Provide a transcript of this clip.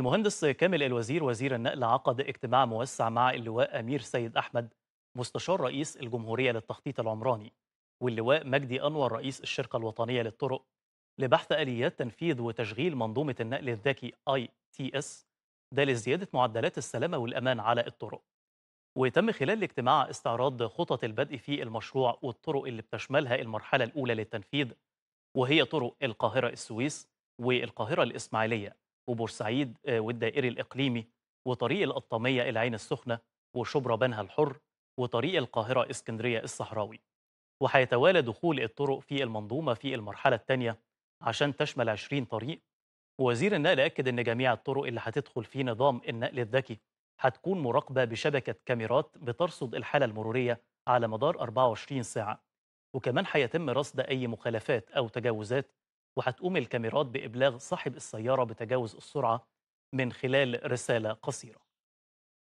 المهندس كامل الوزير وزير النقل عقد اجتماع موسع مع اللواء أمير سيد أحمد مستشار رئيس الجمهورية للتخطيط العمراني واللواء مجدي أنور رئيس الشركة الوطنية للطرق لبحث آليات تنفيذ وتشغيل منظومة النقل الذكي اي تي اس ده لزيادة معدلات السلامة والأمان على الطرق وتم خلال الاجتماع استعراض خطط البدء في المشروع والطرق اللي بتشملها المرحلة الأولى للتنفيذ وهي طرق القاهرة السويس والقاهرة الإسماعيلية وبورسعيد آه، والدائري الإقليمي وطريق القطامية العين السخنة وشبرا بنها الحر وطريق القاهرة اسكندرية الصحراوي وهيتوالى دخول الطرق في المنظومة في المرحلة الثانية عشان تشمل 20 طريق ووزير النقل أكد أن جميع الطرق اللي هتدخل في نظام النقل الذكي هتكون مراقبة بشبكة كاميرات بترصد الحالة المرورية على مدار 24 ساعة وكمان هيتم رصد أي مخالفات أو تجاوزات وهتقوم الكاميرات بإبلاغ صاحب السيارة بتجاوز السرعة من خلال رسالة قصيرة